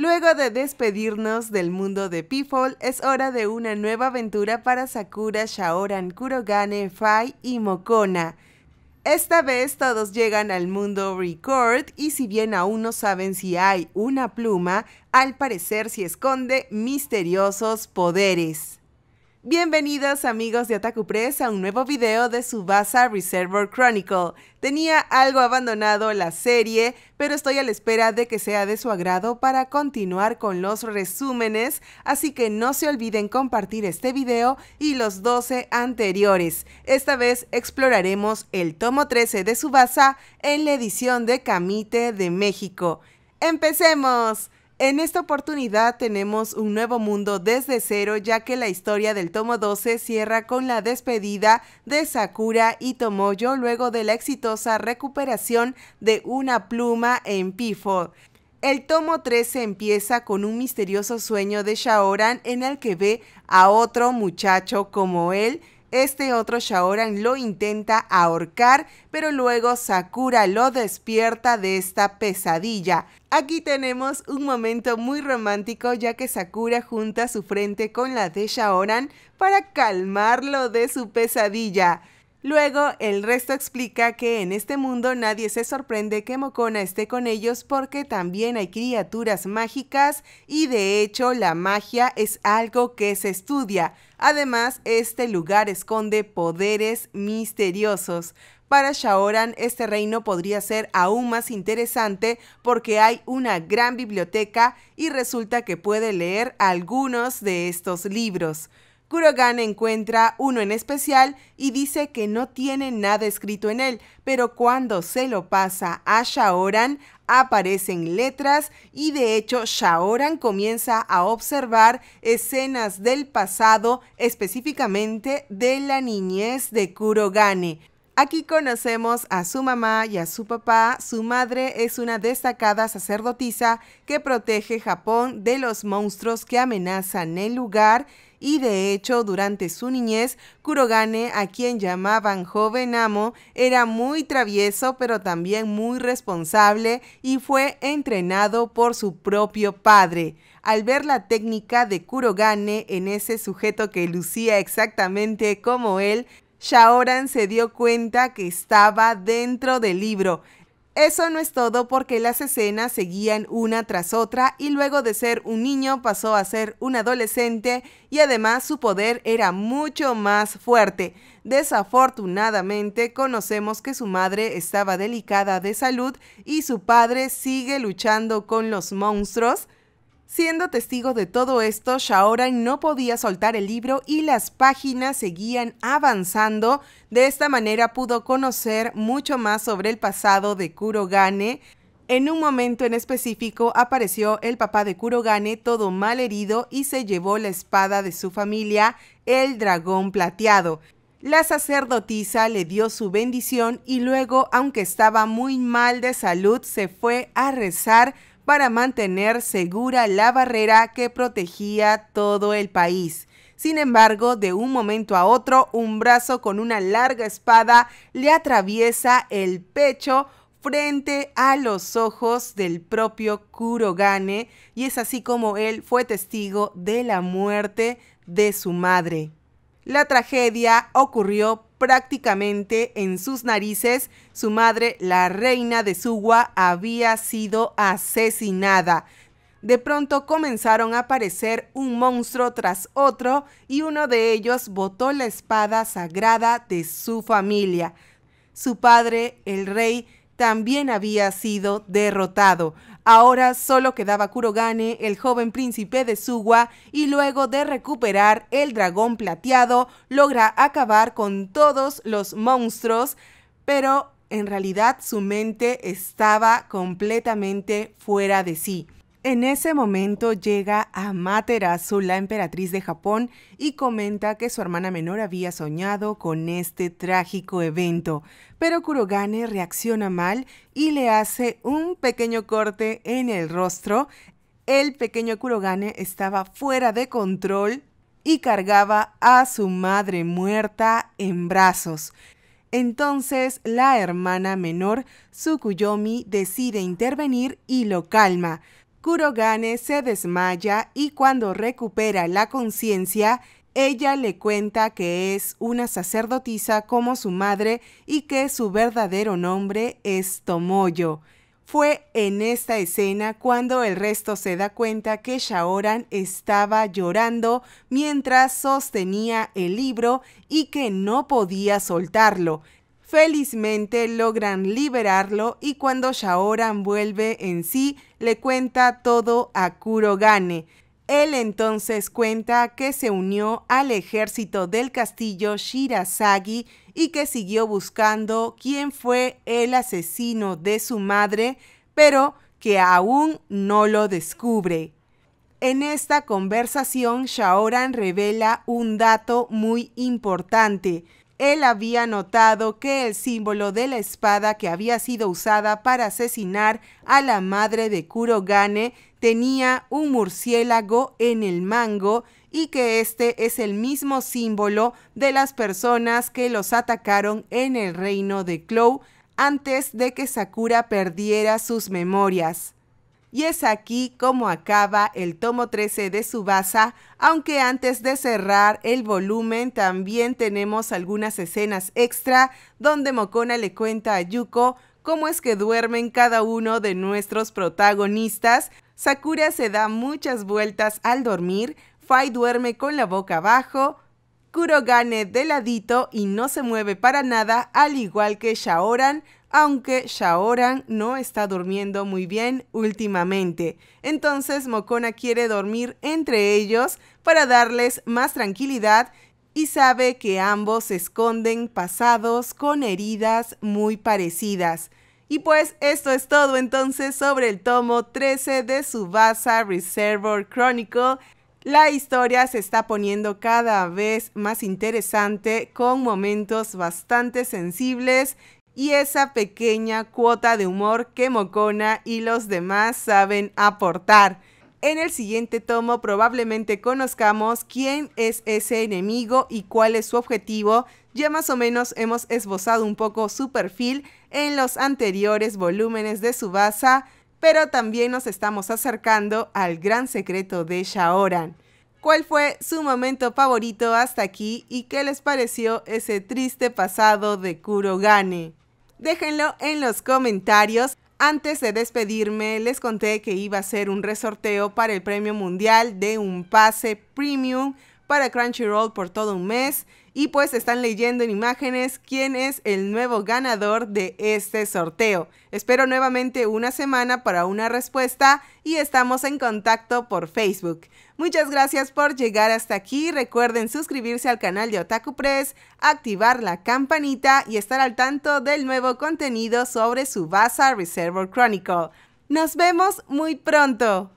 Luego de despedirnos del mundo de People, es hora de una nueva aventura para Sakura, Shaoran, Kurogane, Fai y Mokona. Esta vez todos llegan al mundo Record y si bien aún no saben si hay una pluma, al parecer se esconde misteriosos poderes. Bienvenidos amigos de Otaku Press a un nuevo video de Subasa Reservoir Chronicle. Tenía algo abandonado la serie, pero estoy a la espera de que sea de su agrado para continuar con los resúmenes, así que no se olviden compartir este video y los 12 anteriores. Esta vez exploraremos el tomo 13 de Subasa en la edición de Camite de México. ¡Empecemos! En esta oportunidad tenemos un nuevo mundo desde cero ya que la historia del tomo 12 cierra con la despedida de Sakura y Tomoyo luego de la exitosa recuperación de una pluma en Pifo. El tomo 13 empieza con un misterioso sueño de Shaoran en el que ve a otro muchacho como él este otro Shaoran lo intenta ahorcar, pero luego Sakura lo despierta de esta pesadilla. Aquí tenemos un momento muy romántico ya que Sakura junta su frente con la de Shaoran para calmarlo de su pesadilla. Luego, el resto explica que en este mundo nadie se sorprende que Mokona esté con ellos porque también hay criaturas mágicas y de hecho la magia es algo que se estudia. Además, este lugar esconde poderes misteriosos. Para Shaoran, este reino podría ser aún más interesante porque hay una gran biblioteca y resulta que puede leer algunos de estos libros. Kurogane encuentra uno en especial y dice que no tiene nada escrito en él, pero cuando se lo pasa a Shaoran aparecen letras y de hecho Shaoran comienza a observar escenas del pasado, específicamente de la niñez de Kurogane. Aquí conocemos a su mamá y a su papá. Su madre es una destacada sacerdotisa que protege Japón de los monstruos que amenazan el lugar y de hecho durante su niñez Kurogane, a quien llamaban joven amo, era muy travieso pero también muy responsable y fue entrenado por su propio padre. Al ver la técnica de Kurogane en ese sujeto que lucía exactamente como él, Shaoran se dio cuenta que estaba dentro del libro. Eso no es todo porque las escenas seguían una tras otra y luego de ser un niño pasó a ser un adolescente y además su poder era mucho más fuerte. Desafortunadamente conocemos que su madre estaba delicada de salud y su padre sigue luchando con los monstruos Siendo testigo de todo esto, Shaoran no podía soltar el libro y las páginas seguían avanzando. De esta manera pudo conocer mucho más sobre el pasado de Kurogane. En un momento en específico apareció el papá de Kurogane todo mal herido y se llevó la espada de su familia, el dragón plateado. La sacerdotisa le dio su bendición y luego, aunque estaba muy mal de salud, se fue a rezar para mantener segura la barrera que protegía todo el país. Sin embargo, de un momento a otro, un brazo con una larga espada le atraviesa el pecho frente a los ojos del propio Kurogane y es así como él fue testigo de la muerte de su madre. La tragedia ocurrió prácticamente en sus narices, su madre, la reina de Suwa, había sido asesinada. De pronto comenzaron a aparecer un monstruo tras otro y uno de ellos botó la espada sagrada de su familia. Su padre, el rey, también había sido derrotado. Ahora solo quedaba Kurogane, el joven príncipe de Suwa, y luego de recuperar el dragón plateado, logra acabar con todos los monstruos, pero en realidad su mente estaba completamente fuera de sí. En ese momento llega Amaterasu, la emperatriz de Japón, y comenta que su hermana menor había soñado con este trágico evento, pero Kurogane reacciona mal y le hace un pequeño corte en el rostro. El pequeño Kurogane estaba fuera de control y cargaba a su madre muerta en brazos. Entonces la hermana menor, Tsukuyomi, decide intervenir y lo calma, Kurogane se desmaya y cuando recupera la conciencia, ella le cuenta que es una sacerdotisa como su madre y que su verdadero nombre es Tomoyo. Fue en esta escena cuando el resto se da cuenta que Shaoran estaba llorando mientras sostenía el libro y que no podía soltarlo. Felizmente logran liberarlo y cuando Shaoran vuelve en sí, le cuenta todo a Kurogane. Él entonces cuenta que se unió al ejército del castillo Shirasagi y que siguió buscando quién fue el asesino de su madre, pero que aún no lo descubre. En esta conversación, Shaoran revela un dato muy importante él había notado que el símbolo de la espada que había sido usada para asesinar a la madre de Kurogane tenía un murciélago en el mango y que este es el mismo símbolo de las personas que los atacaron en el reino de Clow antes de que Sakura perdiera sus memorias. Y es aquí como acaba el tomo 13 de Subasa, aunque antes de cerrar el volumen también tenemos algunas escenas extra donde Mokona le cuenta a Yuko cómo es que duermen cada uno de nuestros protagonistas. Sakura se da muchas vueltas al dormir, Fai duerme con la boca abajo, Kurogane de ladito y no se mueve para nada, al igual que Shaoran, aunque Shaoran no está durmiendo muy bien últimamente. Entonces Mokona quiere dormir entre ellos para darles más tranquilidad y sabe que ambos se esconden pasados con heridas muy parecidas. Y pues esto es todo entonces sobre el tomo 13 de Subasa Reservoir Chronicle. La historia se está poniendo cada vez más interesante con momentos bastante sensibles y esa pequeña cuota de humor que Mocona y los demás saben aportar. En el siguiente tomo probablemente conozcamos quién es ese enemigo y cuál es su objetivo. Ya más o menos hemos esbozado un poco su perfil en los anteriores volúmenes de Subasa, pero también nos estamos acercando al gran secreto de Shaoran. ¿Cuál fue su momento favorito hasta aquí y qué les pareció ese triste pasado de Kurogane? Déjenlo en los comentarios. Antes de despedirme, les conté que iba a ser un resorteo para el premio mundial de un pase premium para Crunchyroll por todo un mes y pues están leyendo en imágenes quién es el nuevo ganador de este sorteo. Espero nuevamente una semana para una respuesta y estamos en contacto por Facebook. Muchas gracias por llegar hasta aquí. Recuerden suscribirse al canal de Otaku Press, activar la campanita y estar al tanto del nuevo contenido sobre Subasa Reservoir Chronicle. Nos vemos muy pronto.